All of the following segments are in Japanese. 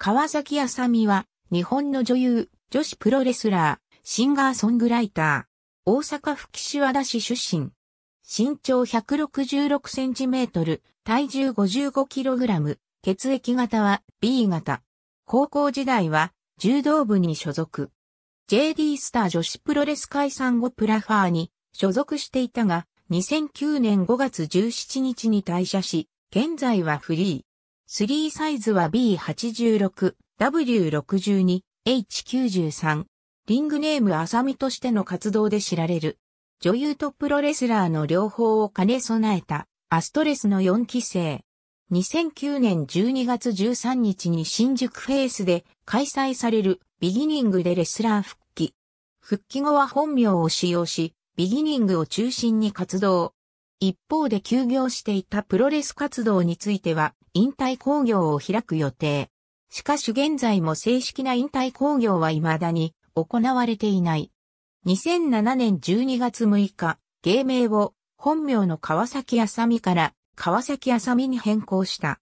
川崎あさみは、日本の女優、女子プロレスラー、シンガーソングライター、大阪府岸和田市出身。身長166センチメートル、体重55キログラム、血液型は B 型。高校時代は柔道部に所属。JD スター女子プロレス解散後プラファーに所属していたが、2009年5月17日に退社し、現在はフリー。3サイズは B86、W62、H93。リングネームあさみとしての活動で知られる。女優とプロレスラーの両方を兼ね備えたアストレスの4期生。2009年12月13日に新宿フェイスで開催されるビギニングでレスラー復帰。復帰後は本名を使用し、ビギニングを中心に活動。一方で休業していたプロレス活動については、引退工業を開く予定。しかし現在も正式な引退工業は未だに行われていない。2007年12月6日、芸名を本名の川崎あさみから川崎あさみに変更した。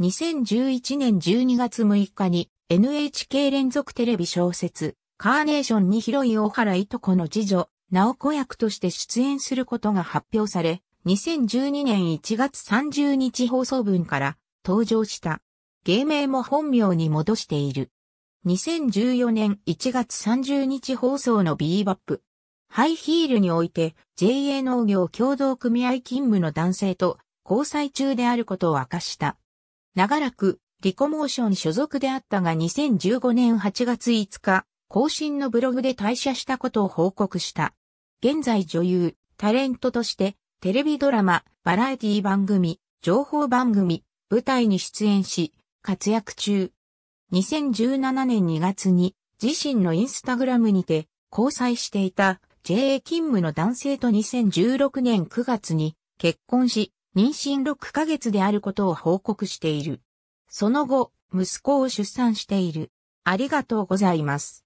2011年12月6日に NHK 連続テレビ小説カーネーションに広い大原いとこの次女、直子役として出演することが発表され、2012年1月30日放送分から登場した。芸名も本名に戻している。2014年1月30日放送のビーバップ。ハイヒールにおいて JA 農業共同組合勤務の男性と交際中であることを明かした。長らくリコモーション所属であったが2015年8月5日、更新のブログで退社したことを報告した。現在女優、タレントとしてテレビドラマ、バラエティ番組、情報番組、舞台に出演し、活躍中。2017年2月に自身のインスタグラムにて交際していた JA 勤務の男性と2016年9月に結婚し、妊娠6ヶ月であることを報告している。その後、息子を出産している。ありがとうございます。